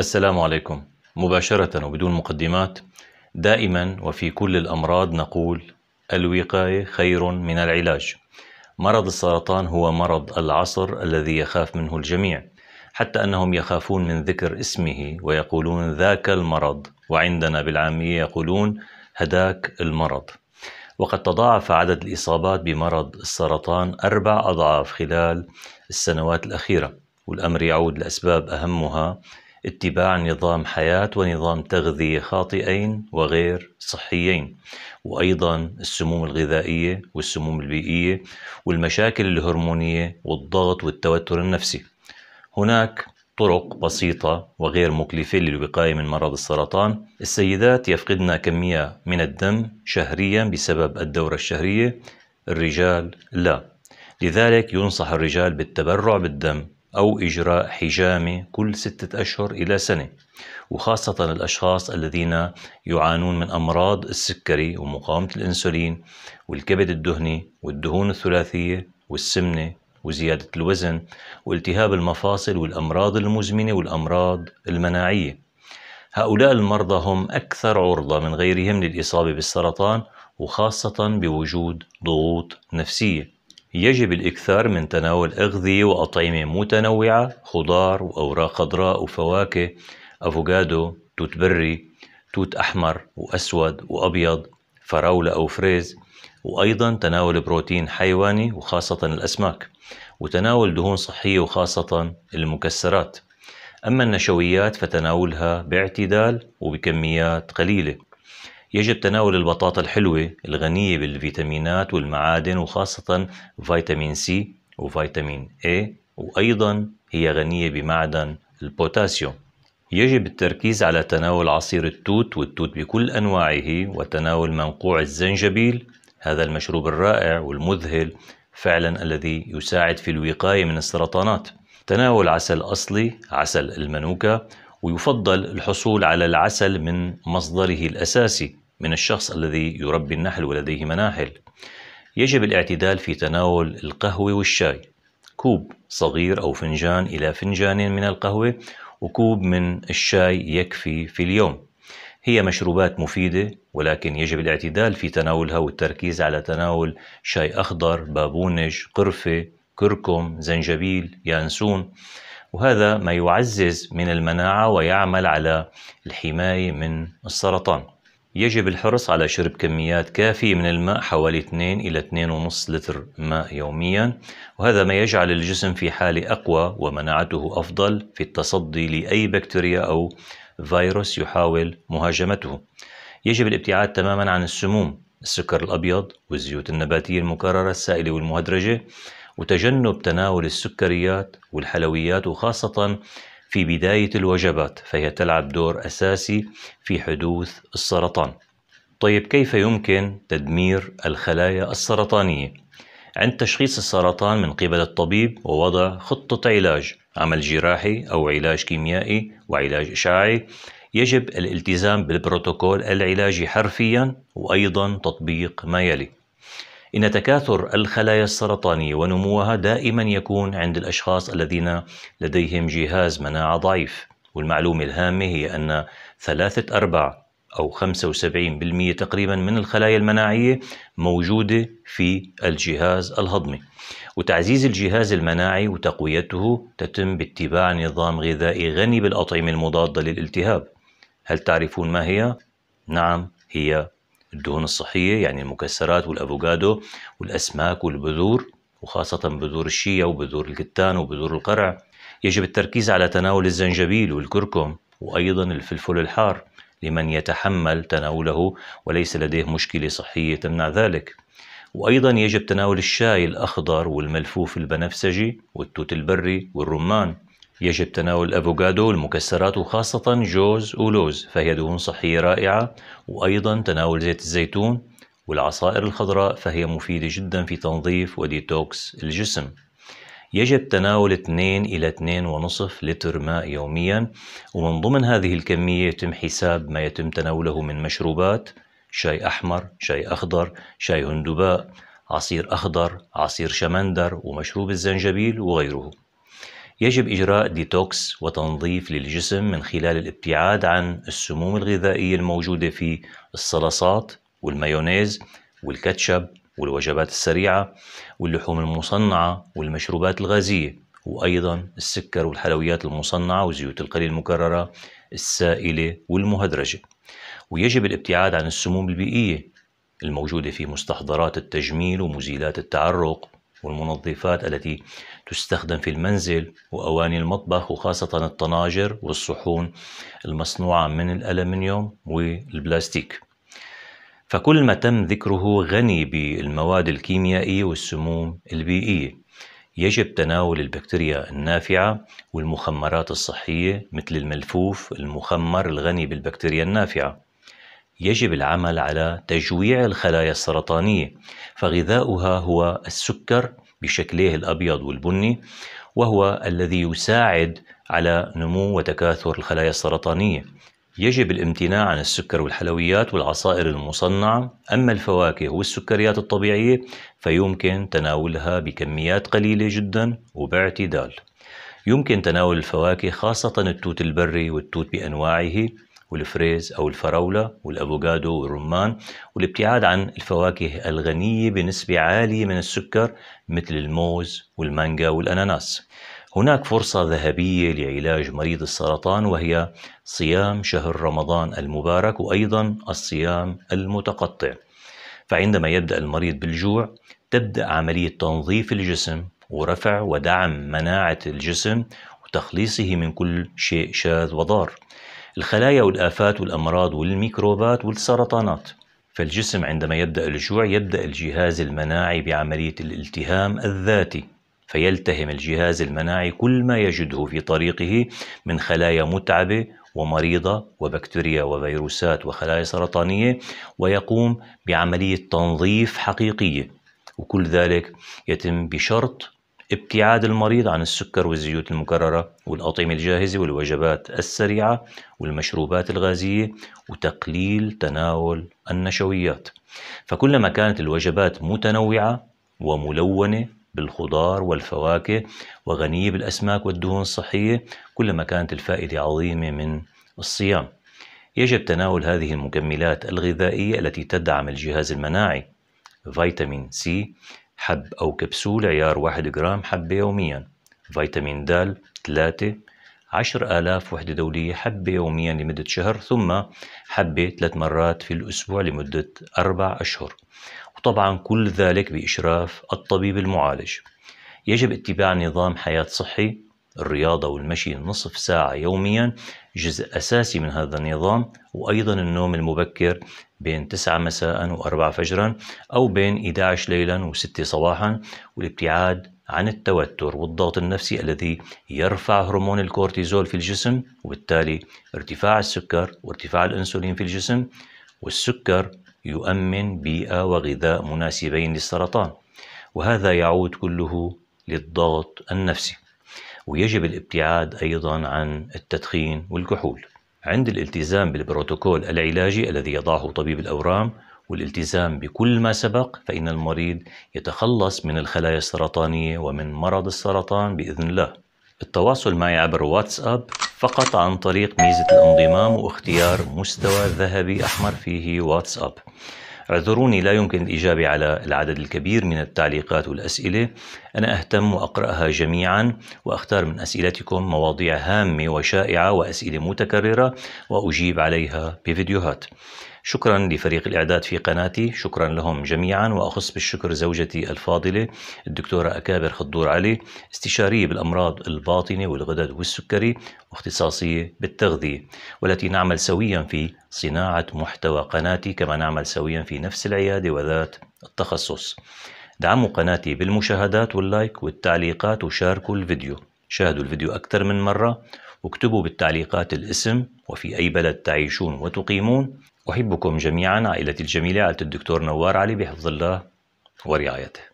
السلام عليكم مباشرة وبدون مقدمات دائما وفي كل الأمراض نقول الوقاية خير من العلاج مرض السرطان هو مرض العصر الذي يخاف منه الجميع حتى أنهم يخافون من ذكر اسمه ويقولون ذاك المرض وعندنا بالعامية يقولون هداك المرض وقد تضاعف عدد الإصابات بمرض السرطان أربع أضعاف خلال السنوات الأخيرة والأمر يعود لأسباب أهمها اتباع نظام حياة ونظام تغذية خاطئين وغير صحيين وأيضا السموم الغذائية والسموم البيئية والمشاكل الهرمونية والضغط والتوتر النفسي هناك طرق بسيطة وغير مكلفة للوقاية من مرض السرطان السيدات يفقدن كمية من الدم شهريا بسبب الدورة الشهرية الرجال لا لذلك ينصح الرجال بالتبرع بالدم أو إجراء حجامة كل ستة أشهر إلى سنة وخاصة الأشخاص الذين يعانون من أمراض السكري ومقاومة الأنسولين والكبد الدهني والدهون الثلاثية والسمنة وزيادة الوزن والتهاب المفاصل والأمراض المزمنة والأمراض المناعية هؤلاء المرضى هم أكثر عرضة من غيرهم للإصابة بالسرطان وخاصة بوجود ضغوط نفسية يجب الإكثار من تناول أغذية وأطعمة متنوعة خضار وأوراق خضراء وفواكه أفوكادو توت بري توت أحمر وأسود وأبيض فراولة أو فريز وأيضا تناول بروتين حيواني وخاصة الأسماك وتناول دهون صحية وخاصة المكسرات أما النشويات فتناولها باعتدال وبكميات قليلة يجب تناول البطاطا الحلوة الغنية بالفيتامينات والمعادن وخاصة فيتامين سي وفيتامين اي وأيضا هي غنية بمعدن البوتاسيوم يجب التركيز على تناول عصير التوت والتوت بكل أنواعه وتناول منقوع الزنجبيل هذا المشروب الرائع والمذهل فعلا الذي يساعد في الوقاية من السرطانات تناول عسل أصلي عسل المانوكا ويفضل الحصول على العسل من مصدره الأساسي من الشخص الذي يربي النحل ولديه مناحل يجب الاعتدال في تناول القهوة والشاي كوب صغير أو فنجان إلى فنجان من القهوة وكوب من الشاي يكفي في اليوم هي مشروبات مفيدة ولكن يجب الاعتدال في تناولها والتركيز على تناول شاي أخضر، بابونج، قرفة، كركم، زنجبيل، يانسون وهذا ما يعزز من المناعة ويعمل على الحماية من السرطان يجب الحرص على شرب كميات كافية من الماء حوالي 2 إلى 2.5 لتر ماء يوميا وهذا ما يجعل الجسم في حالة أقوى ومناعته أفضل في التصدي لأي بكتيريا أو فيروس يحاول مهاجمته يجب الابتعاد تماما عن السموم السكر الأبيض والزيوت النباتية المكررة السائلة والمهدرجة وتجنب تناول السكريات والحلويات وخاصة في بداية الوجبات فهي تلعب دور أساسي في حدوث السرطان طيب كيف يمكن تدمير الخلايا السرطانية؟ عند تشخيص السرطان من قبل الطبيب ووضع خطة علاج عمل جراحي أو علاج كيميائي وعلاج إشعاعي يجب الالتزام بالبروتوكول العلاجي حرفيا وأيضا تطبيق ما يلي إن تكاثر الخلايا السرطانية ونموها دائما يكون عند الأشخاص الذين لديهم جهاز مناعة ضعيف والمعلومة الهامة هي أن ثلاثة أرباع أو 75% تقريبا من الخلايا المناعية موجودة في الجهاز الهضمي وتعزيز الجهاز المناعي وتقويته تتم باتباع نظام غذائي غني بالأطعمة المضادة للالتهاب هل تعرفون ما هي؟ نعم هي الدهون الصحية يعني المكسرات والأفوكادو والأسماك والبذور وخاصة بذور الشيا وبذور الكتان وبذور القرع يجب التركيز على تناول الزنجبيل والكركم وأيضا الفلفل الحار لمن يتحمل تناوله وليس لديه مشكلة صحية تمنع ذلك وأيضا يجب تناول الشاي الأخضر والملفوف البنفسجي والتوت البري والرمان يجب تناول الأفوكادو والمكسرات وخاصة جوز ولوز فهي دهون صحية رائعة وأيضا تناول زيت الزيتون والعصائر الخضراء فهي مفيدة جدا في تنظيف وديتوكس الجسم يجب تناول 2 إلى 2.5 لتر ماء يوميا ومن ضمن هذه الكمية يتم حساب ما يتم تناوله من مشروبات شاي أحمر، شاي أخضر، شاي هندباء، عصير أخضر، عصير شمندر ومشروب الزنجبيل وغيره يجب إجراء ديتوكس وتنظيف للجسم من خلال الابتعاد عن السموم الغذائية الموجودة في الصلصات والمايونيز والكاتشب والوجبات السريعة واللحوم المصنعة والمشروبات الغازية وأيضا السكر والحلويات المصنعة وزيوت القليل المكررة السائلة والمهدرجة ويجب الابتعاد عن السموم البيئية الموجودة في مستحضرات التجميل ومزيلات التعرق والمنظفات التي تستخدم في المنزل وأواني المطبخ وخاصة الطناجر والصحون المصنوعة من الألمنيوم والبلاستيك فكل ما تم ذكره غني بالمواد الكيميائية والسموم البيئية يجب تناول البكتيريا النافعة والمخمرات الصحية مثل الملفوف المخمر الغني بالبكتيريا النافعة يجب العمل على تجويع الخلايا السرطانية فغذاؤها هو السكر بشكله الأبيض والبني وهو الذي يساعد على نمو وتكاثر الخلايا السرطانية يجب الامتناع عن السكر والحلويات والعصائر المصنعة أما الفواكه والسكريات الطبيعية فيمكن تناولها بكميات قليلة جدا وباعتدال يمكن تناول الفواكه خاصة التوت البري والتوت بأنواعه والفريز أو الفراولة والأفوكادو والرمان والابتعاد عن الفواكه الغنية بنسبة عالية من السكر مثل الموز والمانجا والأناناس هناك فرصة ذهبية لعلاج مريض السرطان وهي صيام شهر رمضان المبارك وأيضا الصيام المتقطع فعندما يبدأ المريض بالجوع تبدأ عملية تنظيف الجسم ورفع ودعم مناعة الجسم وتخليصه من كل شيء شاذ وضار الخلايا والآفات والأمراض والميكروبات والسرطانات فالجسم عندما يبدأ الجوع يبدأ الجهاز المناعي بعملية الالتهام الذاتي فيلتهم الجهاز المناعي كل ما يجده في طريقه من خلايا متعبة ومريضة وبكتيريا وفيروسات وخلايا سرطانية ويقوم بعملية تنظيف حقيقية وكل ذلك يتم بشرط ابتعاد المريض عن السكر والزيوت المكررة والأطعمة الجاهزة والوجبات السريعة والمشروبات الغازية وتقليل تناول النشويات فكلما كانت الوجبات متنوعة وملونة بالخضار والفواكه وغنية بالأسماك والدهون الصحية كلما كانت الفائدة عظيمة من الصيام يجب تناول هذه المكملات الغذائية التي تدعم الجهاز المناعي فيتامين سي حب أو كبسولة عيار 1 جرام حبة يوميا فيتامين د 3 10000 وحدة دولية حبة يوميا لمدة شهر ثم حبة ثلاث مرات في الأسبوع لمدة أربع أشهر وطبعا كل ذلك بإشراف الطبيب المعالج يجب اتباع نظام حياة صحي الرياضة والمشي نصف ساعة يوميا جزء أساسي من هذا النظام وأيضا النوم المبكر بين 9 مساء و4 فجرا أو بين 11 ليلا و6 صباحا والابتعاد عن التوتر والضغط النفسي الذي يرفع هرمون الكورتيزول في الجسم وبالتالي ارتفاع السكر وارتفاع الأنسولين في الجسم والسكر يؤمن بيئة وغذاء مناسبين للسرطان وهذا يعود كله للضغط النفسي ويجب الابتعاد أيضا عن التدخين والكحول عند الالتزام بالبروتوكول العلاجي الذي يضعه طبيب الأورام والالتزام بكل ما سبق فإن المريض يتخلص من الخلايا السرطانية ومن مرض السرطان بإذن الله التواصل معي عبر واتساب فقط عن طريق ميزة الانضمام واختيار مستوى ذهبي أحمر فيه واتساب اعذروني لا يمكن الإجابة على العدد الكبير من التعليقات والأسئلة أنا أهتم وأقرأها جميعا وأختار من أسئلتكم مواضيع هامة وشائعة وأسئلة متكررة وأجيب عليها بفيديوهات شكرا لفريق الإعداد في قناتي شكرا لهم جميعا وأخص بالشكر زوجتي الفاضلة الدكتورة أكابر خضور علي استشارية بالأمراض الباطنة والغدد والسكري واختصاصية بالتغذية والتي نعمل سويا في صناعة محتوى قناتي كما نعمل سويا في نفس العيادة وذات التخصص دعموا قناتي بالمشاهدات واللايك والتعليقات وشاركوا الفيديو شاهدوا الفيديو أكثر من مرة واكتبوا بالتعليقات الاسم وفي أي بلد تعيشون وتقيمون أحبكم جميعا عائلتي الجميلة عائلة الدكتور نوار علي بحفظ الله ورعايته